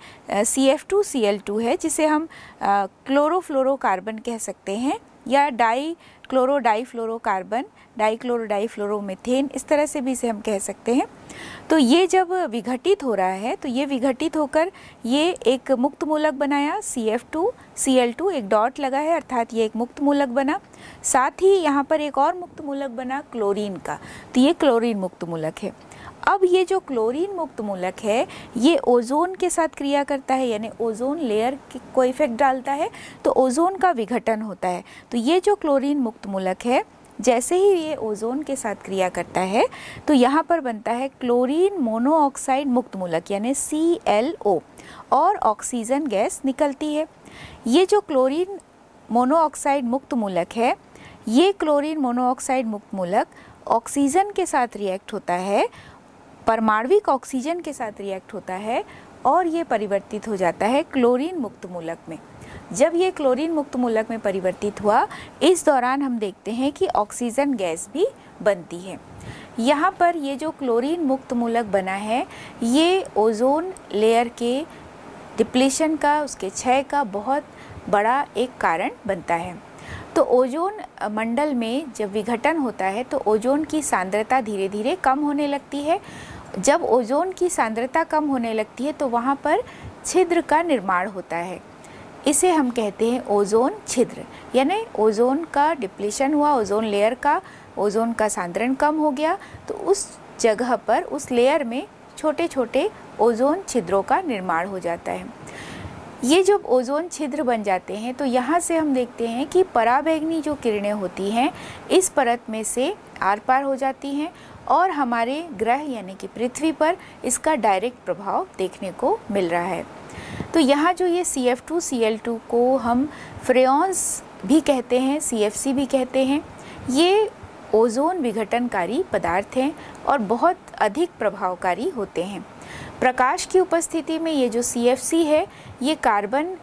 C F two C L two है जिसे हम क्लोरोफ्लोरोकार्बन कह सकते हैं या dichlorodifluorocarbon dichlorodifluoromethane इस तरह से भी इसे हम कह सकते हैं तो ये जब विघटित हो रहा है तो ये विघटित होकर ये एक मुक्त मूलक बनाया C F two C L two एक डॉट लगा है अर्थात ये एक मुक्त मूलक बना साथ ही यहाँ पर एक और मुक्त मूलक बना क्लोरीन का तो ये क्लोरीन मुक्त मूलक है अब ये जो क्लोरीन मुक्त मूलक है ये ओजोन के साथ क्रिया करता है यानी ओजोन लेयर को इफेक्ट डालता है तो ओजोन का विघटन होता है तो ये जो क्लोरीन मुक्त मूलक है जैसे ही ये ओजोन के साथ क्रिया करता है तो यहाँ पर बनता है क्लोरीन मोनोऑक्साइड मुक्त मूलक यानी सी एल ओ और ऑक्सीजन गैस निकलती है ये जो क्लोरीन मोनोऑक्साइड मुक्त मूलक है ये क्लोरीन मोनोऑक्साइड मुक्त मूलक ऑक्सीजन के साथ रिएक्ट होता है परमाणविक ऑक्सीजन के साथ रिएक्ट होता है और ये परिवर्तित हो जाता है क्लोरीन मुक्त मूलक में जब ये क्लोरीन मुक्त मूलक में परिवर्तित हुआ इस दौरान हम देखते हैं कि ऑक्सीजन गैस भी बनती है यहाँ पर ये जो क्लोरीन मुक्त मूलक बना है ये ओजोन लेयर के डिप्लेशन का उसके क्षय का बहुत बड़ा एक कारण बनता है तो ओजोन मंडल में जब विघटन होता है तो ओजोन की सांद्रता धीरे धीरे कम होने लगती है जब ओजोन की सांद्रता कम होने लगती है तो वहाँ पर छिद्र का निर्माण होता है इसे हम कहते हैं ओजोन छिद्र यानी ओजोन का डिप्लीशन हुआ ओजोन लेयर का ओजोन का सांद्रण कम हो गया तो उस जगह पर उस लेयर में छोटे छोटे ओजोन छिद्रों का निर्माण हो जाता है ये जब ओजोन छिद्र बन जाते हैं तो यहाँ से हम देखते हैं कि पराबैगनी जो किरणें होती हैं इस परत में से आर पार हो जाती हैं और हमारे ग्रह यानी कि पृथ्वी पर इसका डायरेक्ट प्रभाव देखने को मिल रहा है तो यहाँ जो ये C F two C L two को हम फ्रेन्स भी कहते हैं सी एफ सी भी कहते हैं ये ओजोन विघटनकारी पदार्थ हैं और बहुत अधिक प्रभावकारी होते हैं प्रकाश की उपस्थिति में ये जो सी एफ सी है ये कार्बन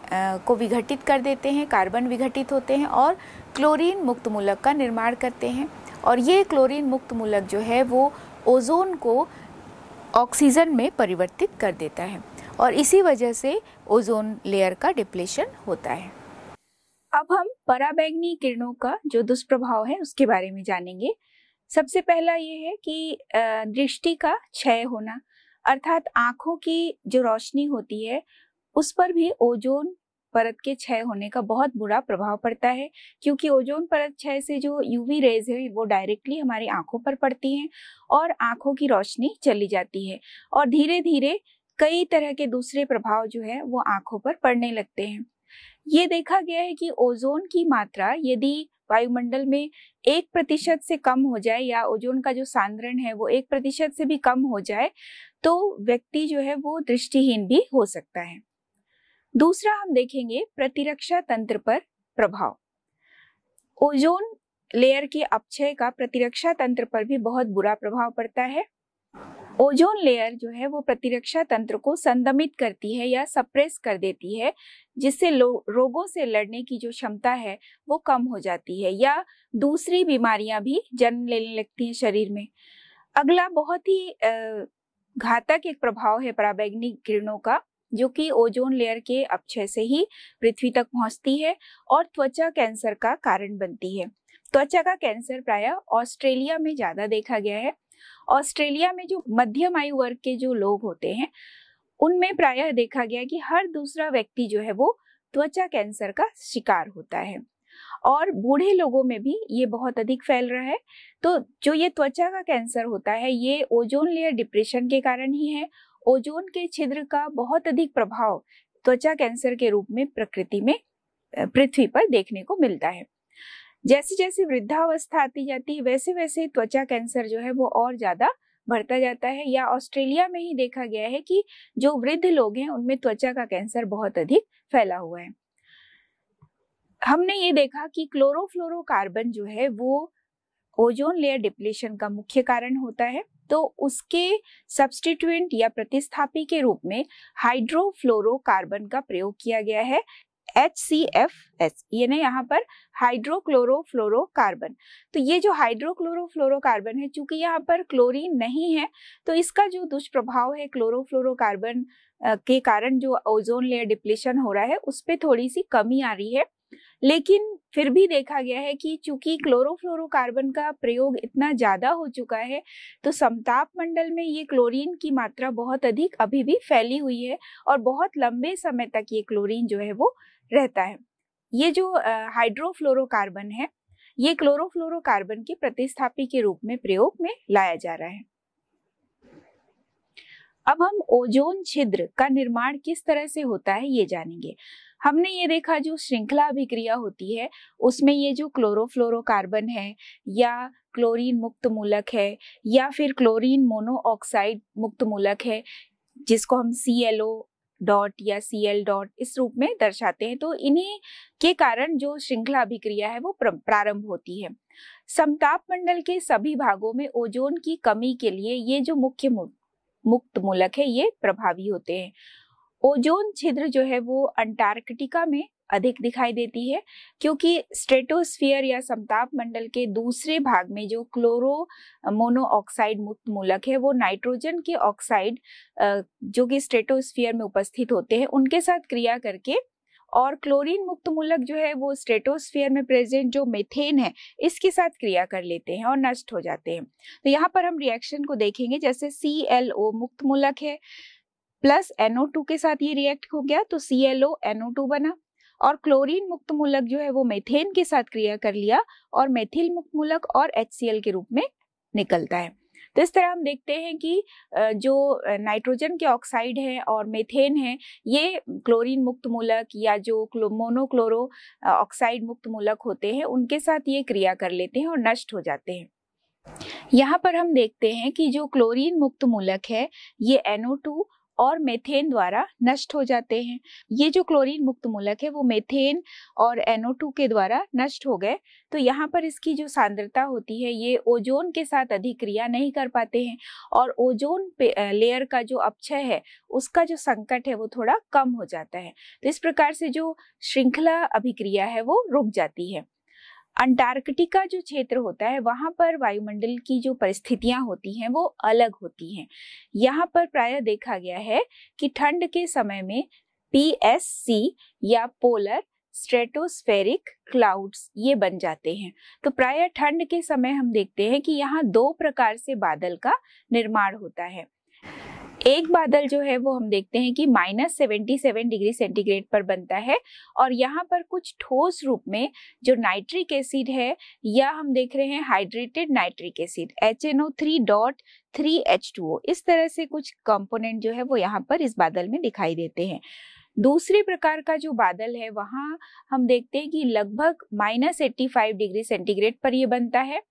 को विघटित कर देते हैं कार्बन विघटित होते हैं और क्लोरीन मुक्त मूलक का निर्माण करते हैं और ये क्लोरीन मुक्त मूलक जो है वो ओजोन को ऑक्सीजन में परिवर्तित कर देता है और इसी वजह से ओजोन लेयर का डिप्लेशन होता है अब हम पराबैंगनी किरणों का जो दुष्प्रभाव है उसके बारे में जानेंगे सबसे पहला ये है कि दृष्टि का क्षय होना अर्थात आँखों की जो रोशनी होती है उस पर भी ओजोन परत के क्षय होने का बहुत बुरा प्रभाव पड़ता है क्योंकि ओजोन परत क्षय से जो यूवी रेज है वो डायरेक्टली हमारी आँखों पर पड़ती हैं और आँखों की रोशनी चली जाती है और धीरे धीरे कई तरह के दूसरे प्रभाव जो है वो आंखों पर पड़ने लगते हैं ये देखा गया है कि ओजोन की मात्रा यदि वायुमंडल में एक प्रतिशत से कम हो जाए या ओजोन का जो सांद्रण है वो एक प्रतिशत से भी कम हो जाए तो व्यक्ति जो है वो दृष्टिहीन भी हो सकता है दूसरा हम देखेंगे प्रतिरक्षा तंत्र पर प्रभाव ओजोन लेयर के अपक्षय का प्रतिरक्षा तंत्र पर भी बहुत बुरा प्रभाव पड़ता है ओजोन लेयर जो है वो प्रतिरक्षा तंत्र को संदमित करती है या सप्रेस कर देती है जिससे रोगों से लड़ने की जो क्षमता है वो कम हो जाती है या दूसरी बीमारियां भी जन्म लेने लगती हैं शरीर में अगला बहुत ही घातक एक प्रभाव है प्रावैग्निक किरणों का जो कि ओजोन लेयर के अपक्षय से ही पृथ्वी तक पहुंचती है और त्वचा कैंसर का कारण बनती है त्वचा का कैंसर प्रायः ऑस्ट्रेलिया में ज़्यादा देखा गया है ऑस्ट्रेलिया में जो मध्यम आयु वर्ग के जो लोग होते हैं उनमें प्रायः देखा गया कि हर दूसरा व्यक्ति जो है वो त्वचा कैंसर का शिकार होता है और बूढ़े लोगों में भी ये बहुत अधिक फैल रहा है तो जो ये त्वचा का कैंसर होता है ये ओजोन लेयर डिप्रेशन के कारण ही है ओजोन के छिद्र का बहुत अधिक प्रभाव त्वचा कैंसर के रूप में प्रकृति में पृथ्वी पर देखने को मिलता है जैसे जैसे वृद्धावस्था आती जाती है वैसे वैसे त्वचा कैंसर जो है वो और ज़्यादा बढ़ता जाता है या ऑस्ट्रेलिया में ही देखा गया है कि जो वृद्ध लोग हैं उनमें त्वचा का कैंसर बहुत अधिक फैला हुआ है हमने ये देखा कि क्लोरोफ्लोरोकार्बन जो है वो ओजोन लेयर डिप्लेशन का मुख्य कारण होता है तो उसके सब्सटीट्यूएंट या प्रतिस्थापी के रूप में हाइड्रोफ्लोरोकार्बन का प्रयोग किया गया है एच सी एफ एस ये ना यहाँ पर हाइड्रोक्लोरोफ्लोरोकार्बन तो ये जो हाइड्रोक्लोरोफ्लोरोकार्बन है चूंकि यहाँ पर क्लोरीन नहीं है तो इसका जो दुष्प्रभाव है क्लोरोफ्लोरोकार्बन के कारण जो ओजोन लेयर डिप्लेशन हो रहा है उस पर थोड़ी सी कमी आ रही है लेकिन फिर भी देखा गया है कि चूंकि क्लोरोफ्लोरोकार्बन का प्रयोग इतना ज़्यादा हो चुका है तो समताप मंडल में ये क्लोरीन की मात्रा बहुत अधिक अभी भी फैली हुई है और बहुत लंबे समय तक ये क्लोरीन जो है वो रहता है ये जो हाइड्रोफ्लोरोकार्बन है ये क्लोरोफ्लोरोकार्बन के प्रतिस्थापी के रूप में प्रयोग में लाया जा रहा है अब हम ओजोन छिद्र का निर्माण किस तरह से होता है ये जानेंगे हमने ये देखा जो श्रृंखला अभिक्रिया होती है उसमें ये जो क्लोरोफ्लोरोकार्बन है या क्लोरीन मुक्त मूलक है या फिर क्लोरीन मोनोऑक्साइड मुक्त मूलक है जिसको हम सी एल ओ डॉट या सी एल डॉट इस रूप में दर्शाते हैं तो इन्हीं के कारण जो श्रृंखला अभिक्रिया है वो प्रारंभ होती है समताप मंडल के सभी भागों में ओजोन की कमी के लिए ये जो मुख्य मुक्त मूलक है ये प्रभावी होते हैं ओजोन छिद्र जो है वो अंटार्कटिका में अधिक दिखाई देती है क्योंकि स्ट्रेटोस्फीयर या समताप मंडल के दूसरे भाग में जो क्लोरो मोनोऑक्साइड मुक्त मूलक है वो नाइट्रोजन के ऑक्साइड जो कि स्ट्रेटोस्फीयर में उपस्थित होते हैं उनके साथ क्रिया करके और क्लोरीन मुक्त मूलक जो है वो स्ट्रेटोस्फीयर में प्रेजेंट जो मेथेन है इसके साथ क्रिया कर लेते हैं और नष्ट हो जाते हैं तो यहाँ पर हम रिएक्शन को देखेंगे जैसे सी एल ओ मुक्त मूलक है प्लस NO2 के साथ ये रिएक्ट हो गया तो ClO टू बना और क्लोरीन मुक्त मूलक जो है वो मेथेन के साथ क्रिया कर लिया और मेथिल मुक्त मूलक और HCl के रूप में निकलता है तो इस तरह हम देखते हैं कि जो नाइट्रोजन के ऑक्साइड हैं और मेथेन है ये क्लोरीन मुक्त मूलक या जो मोनोक्लोरो ऑक्साइड मुक्त मूलक होते हैं उनके साथ ये क्रिया कर लेते हैं और नष्ट हो जाते हैं यहाँ पर हम देखते हैं कि जो क्लोरीन मुक्त मूलक है ये टू और मेथेन द्वारा नष्ट हो जाते हैं ये जो क्लोरीन मुक्त मूलक है वो मेथेन और टू के द्वारा नष्ट हो गए तो यहाँ पर इसकी जो सांद्रता होती है ये ओजोन के साथ अधिक्रिया नहीं कर पाते हैं और ओजोन लेयर का जो अपचय है उसका जो संकट है वो थोड़ा कम हो जाता है तो इस प्रकार से जो श्रृंखला अभिक्रिया है वो रुक जाती है अंटार्कटिका जो क्षेत्र होता है वहाँ पर वायुमंडल की जो परिस्थितियाँ होती हैं वो अलग होती हैं यहाँ पर प्राय देखा गया है कि ठंड के समय में पी या पोलर स्ट्रेटोस्फेरिक क्लाउड्स ये बन जाते हैं तो प्राय ठंड के समय हम देखते हैं कि यहाँ दो प्रकार से बादल का निर्माण होता है एक बादल जो है वो हम देखते हैं कि minus seventy seven degree centigrade पर बनता है और यहाँ पर कुछ ठोस रूप में जो नाइट्रिक एसिड है या हम देख रहे हैं hydrated nitric acid H N O three dot three H two O इस तरह से कुछ कंपोनेंट जो है वो यहाँ पर इस बादल में दिखाई देते हैं दूसरे प्रकार का जो बादल है वहाँ हम देखते हैं कि लगभग minus eighty five degree centigrade पर यह बनता है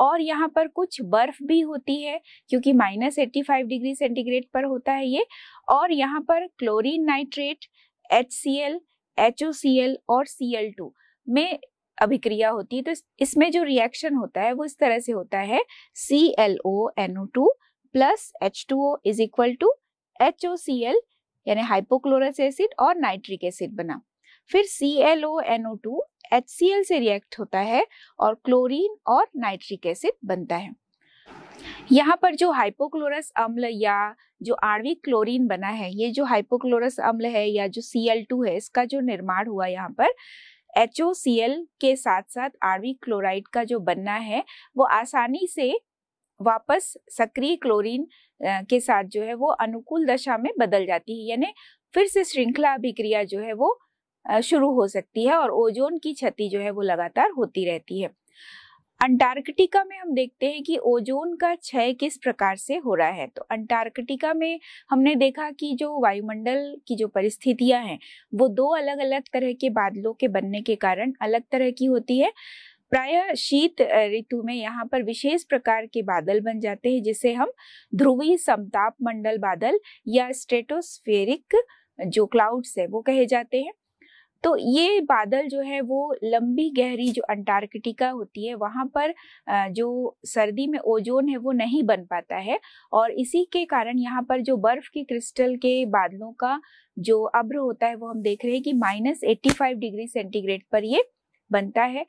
और यहाँ पर कुछ बर्फ भी होती है क्योंकि minus eighty five degree centigrade पर होता है ये और यहाँ पर chlorine nitrate H C L H O C L और सी एल टू में अभिक्रिया होती है तो इसमें जो रिएक्शन होता है वो इस तरह से होता है C L O N O two plus H two O is equal to H O C L यानी हाइपोक्लोरस एसिड और नाइट्रिक एसिड बना फिर C L O N O two HCl से रिएक्ट होता है और क्लोरीन और नाइट्रिक एसिड बनता है यहाँ पर जो हाइपोक्लोरस अम्ल या जो आणविक क्लोरीन बना है ये जो हाइपोक्लोरस अम्ल है या जो Cl2 है इसका जो निर्माण हुआ यहाँ पर HOCl के साथ साथ आणविक क्लोराइड का जो बनना है वो आसानी से वापस सक्रिय क्लोरीन के साथ जो है वो अनुकूल दशा में बदल जाती है यानी फिर से श्रृंखला अभिक्रिया जो है वो शुरू हो सकती है और ओजोन की क्षति जो है वो लगातार होती रहती है अंटार्कटिका में हम देखते हैं कि ओजोन का क्षय किस प्रकार से हो रहा है तो अंटार्कटिका में हमने देखा कि जो वायुमंडल की जो परिस्थितियां हैं वो दो अलग अलग तरह के बादलों के बनने के कारण अलग तरह की होती है प्रायः शीत ऋतु में यहाँ पर विशेष प्रकार के बादल बन जाते हैं जिसे हम ध्रुवी समताप मंडल बादल या स्ट्रेटोस्फेरिक जो क्लाउड्स है वो कहे जाते हैं तो ये बादल जो है वो लंबी गहरी जो अंटार्कटिका होती है वहाँ पर जो सर्दी में ओजोन है वो नहीं बन पाता है और इसी के कारण यहाँ पर जो बर्फ के क्रिस्टल के बादलों का जो अभ्र होता है वो हम देख रहे हैं कि माइनस एट्टी डिग्री सेंटीग्रेड पर ये बनता है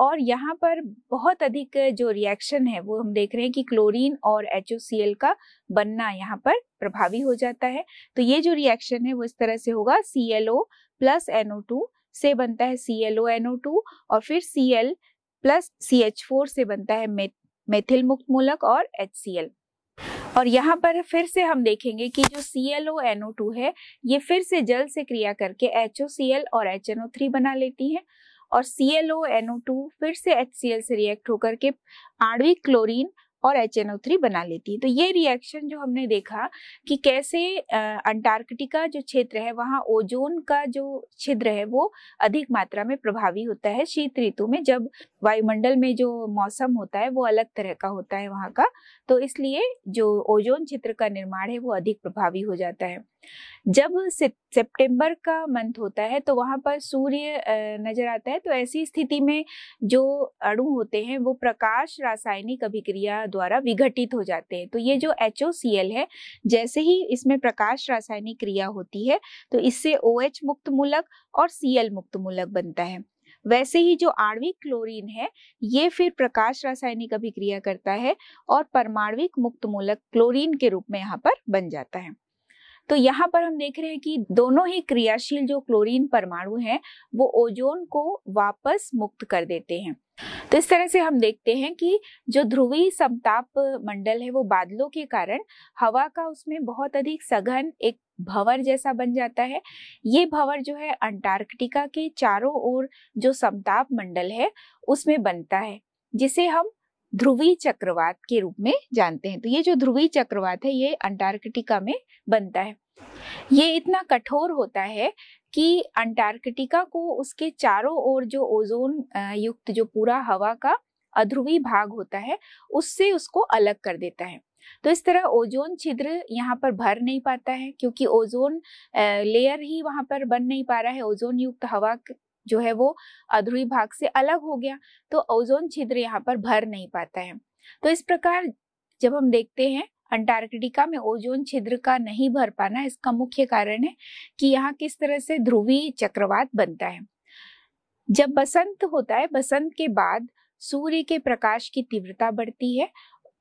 और यहाँ पर बहुत अधिक जो रिएक्शन है वो हम देख रहे हैं कि क्लोरीन और एच का बनना यहाँ पर प्रभावी हो जाता है तो ये जो रिएक्शन है वो इस तरह से होगा C L O plus NO two से बनता है C L O NO two और फिर C L plus C H four से बनता है मेथिल मुक्त मूलक और एच सी एल और यहाँ पर फिर से हम देखेंगे कि जो C L O NO two है ये फिर से जल से क्रिया करके एच ओ सी एल और एच एन ओ थ्री बना लेती है और C L O N O two फिर से एच सी एल से रिएक्ट होकर के आणविक क्लोरीन और एच एन ओ थ्री बना लेती है तो ये रिएक्शन जो हमने देखा कि कैसे अंटार्कटिका जो क्षेत्र है वहाँ ओजोन का जो छिद्र है वो अधिक मात्रा में प्रभावी होता है शीत ऋतु में जब वायुमंडल में जो मौसम होता है वो अलग तरह का होता है वहाँ का तो इसलिए जो ओजोन क्षेत्र का निर्माण है वो अधिक प्रभावी हो जाता है जब सितंबर का मंथ होता है तो वहाँ पर सूर्य नजर आता है तो ऐसी स्थिति में जो अणु होते हैं वो प्रकाश रासायनिक अभिक्रिया द्वारा विघटित हो जाते हैं तो ये जो एच है जैसे ही इसमें प्रकाश रासायनिक क्रिया होती है तो इससे ओ OH मुक्त मूलक और सी मुक्त मूलक बनता है वैसे ही जो आणविक क्लोरीन है ये फिर प्रकाश रासायनिक अभिक्रिया करता है और परमाणविक मुक्त मूलक क्लोरीन के रूप में यहाँ पर बन जाता है तो यहाँ पर हम देख रहे हैं कि दोनों ही क्रियाशील जो क्लोरीन परमाणु हैं वो ओजोन को वापस मुक्त कर देते हैं तो इस तरह से हम देखते हैं कि जो ध्रुवीय समताप मंडल है वो बादलों के कारण हवा का उसमें बहुत अधिक सघन एक भंवर जैसा बन जाता है ये भंवर जो है अंटार्कटिका के चारों ओर जो समताप मंडल है उसमें बनता है जिसे हम ध्रुवीय चक्रवात के रूप में जानते हैं तो ये जो ध्रुवीय चक्रवात है ये अंटार्कटिका में बनता है ये इतना कठोर होता है कि अंटार्कटिका को उसके चारों ओर जो ओजोन युक्त जो पूरा हवा का अध्रुवी भाग होता है उससे उसको अलग कर देता है तो इस तरह ओजोन छिद्र यहाँ पर भर नहीं पाता है क्योंकि ओजोन लेयर ही वहां पर बन नहीं पा रहा है ओजोन युक्त हवा जो है वो अधूरी भाग से अलग हो गया तो ओजोन छिद्र यहाँ पर भर नहीं पाता है तो इस प्रकार जब हम देखते हैं अंटार्कटिका में ओजोन छिद्र का नहीं भर पाना इसका मुख्य कारण है कि यहाँ किस तरह से ध्रुवीय चक्रवात बनता है जब बसंत होता है बसंत के बाद सूर्य के प्रकाश की तीव्रता बढ़ती है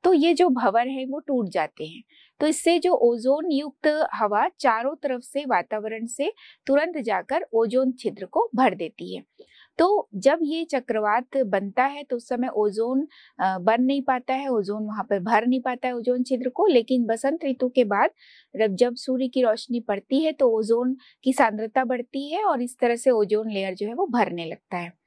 तो ये जो भवन है वो टूट जाते हैं तो इससे जो ओजोन युक्त हवा चारों तरफ से वातावरण से तुरंत जाकर ओजोन छिद्र को भर देती है तो जब ये चक्रवात बनता है तो उस समय ओजोन बन नहीं पाता है ओजोन वहां पर भर नहीं पाता है ओजोन छिद्र को लेकिन बसंत ऋतु के बाद जब सूर्य की रोशनी पड़ती है तो ओजोन की सांद्रता बढ़ती है और इस तरह से ओजोन लेयर जो है वो भरने लगता है